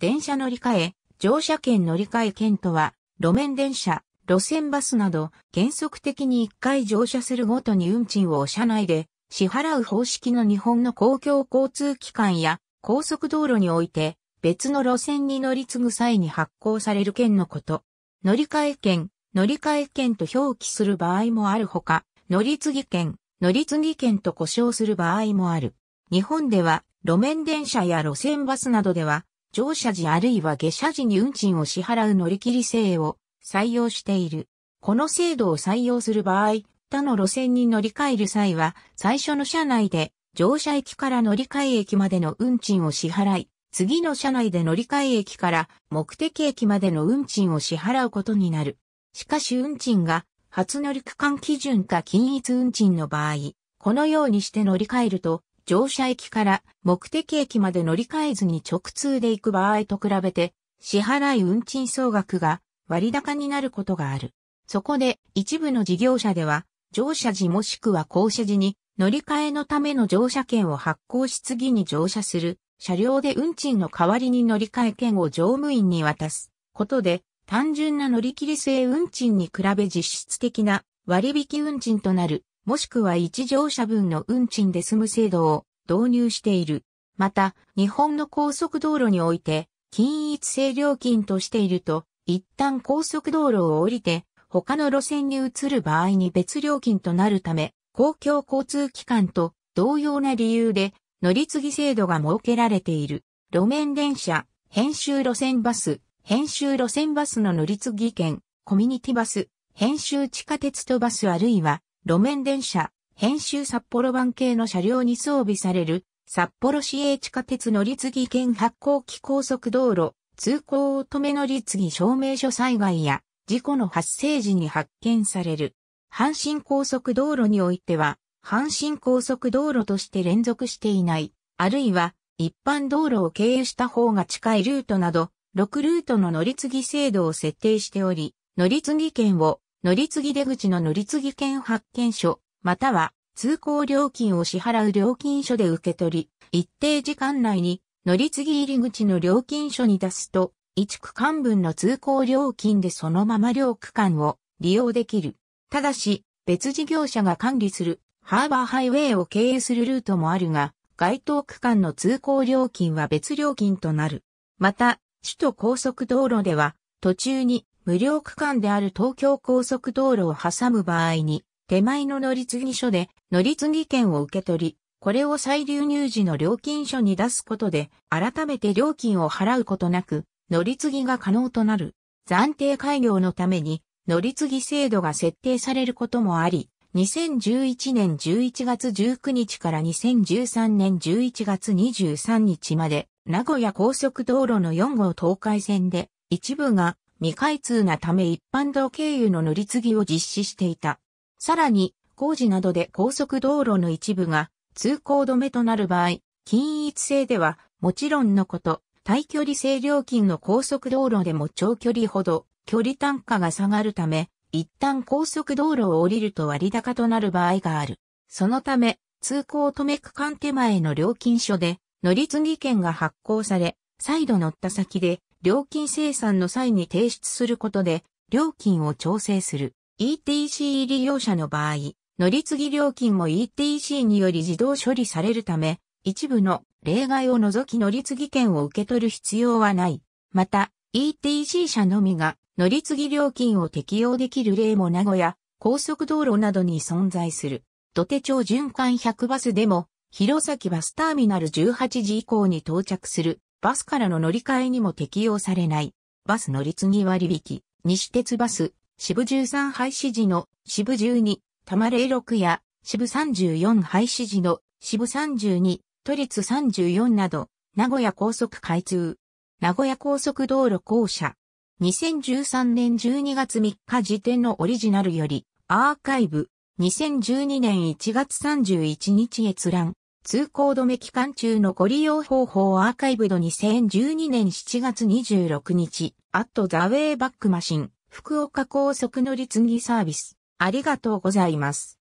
電車乗り換え、乗車券乗り換え券とは、路面電車、路線バスなど、原則的に1回乗車するごとに運賃を車内で支払う方式の日本の公共交通機関や高速道路において、別の路線に乗り継ぐ際に発行される券のこと。乗り換え券、乗り換え券と表記する場合もあるほか、乗り継ぎ券、乗り継ぎ券と呼称する場合もある。日本では、路面電車や路線バスなどでは、乗車時あるいは下車時に運賃を支払う乗り切り制を採用している。この制度を採用する場合、他の路線に乗り換える際は、最初の車内で乗車駅から乗り換え駅までの運賃を支払い、次の車内で乗り換え駅から目的駅までの運賃を支払うことになる。しかし運賃が初乗り区間基準か均一運賃の場合、このようにして乗り換えると、乗車駅から目的駅まで乗り換えずに直通で行く場合と比べて、支払い運賃総額が割高になることがある。そこで一部の事業者では、乗車時もしくは降車時に乗り換えのための乗車券を発行し次に乗車する車両で運賃の代わりに乗り換え券を乗務員に渡すことで単純な乗り切り制運賃に比べ実質的な割引運賃となるもしくは一乗車分の運賃で済む制度を導入している。また、日本の高速道路において、均一性料金としていると、一旦高速道路を降りて、他の路線に移る場合に別料金となるため、公共交通機関と同様な理由で乗り継ぎ制度が設けられている。路面電車、編集路線バス、編集路線バスの乗り継ぎ券、コミュニティバス、編集地下鉄とバスあるいは路面電車、編集札幌版系の車両に装備される、札幌市営地下鉄乗り継ぎ県発行機高速道路、通行乙女乗り継ぎ証明書災害や、事故の発生時に発見される。阪神高速道路においては、阪神高速道路として連続していない、あるいは一般道路を経由した方が近いルートなど、6ルートの乗り継ぎ制度を設定しており、乗り継ぎ券を乗り継ぎ出口の乗り継ぎ券発券書、または通行料金を支払う料金書で受け取り、一定時間内に乗り継ぎ入り口の料金書に出すと、一区間分の通行料金でそのまま両区間を利用できる。ただし、別事業者が管理するハーバーハイウェイを経営するルートもあるが、該当区間の通行料金は別料金となる。また、首都高速道路では、途中に無料区間である東京高速道路を挟む場合に、手前の乗り継ぎ所で乗り継ぎ券を受け取り、これを再流入時の料金所に出すことで、改めて料金を払うことなく、乗り継ぎが可能となる。暫定開業のために、乗り継ぎ制度が設定されることもあり、2011年11月19日から2013年11月23日まで、名古屋高速道路の4号東海線で、一部が未開通なため一般道経由の乗り継ぎを実施していた。さらに、工事などで高速道路の一部が通行止めとなる場合、均一性では、もちろんのこと、対距離性料金の高速道路でも長距離ほど距離単価が下がるため、一旦高速道路を降りると割高となる場合がある。そのため、通行止め区間手前の料金所で乗り継ぎ券が発行され、再度乗った先で料金生産の際に提出することで、料金を調整する。ETC 利用者の場合、乗り継ぎ料金も ETC により自動処理されるため、一部の例外を除き乗り継ぎ券を受け取る必要はない。また、ETC 車のみが乗り継ぎ料金を適用できる例も名古屋、高速道路などに存在する。土手町循環100バスでも、弘前バスターミナル18時以降に到着するバスからの乗り換えにも適用されない。バス乗り継ぎ割引、西鉄バス、渋13廃止時の渋12、多摩6や渋34廃止時の渋32、都立34など、名古屋高速開通。名古屋高速道路公社。2013年12月3日時点のオリジナルより、アーカイブ。2012年1月31日閲覧。通行止め期間中のご利用方法アーカイブド2012年7月26日、アットザウェイバックマシン、福岡高速乗り継ぎサービス。ありがとうございます。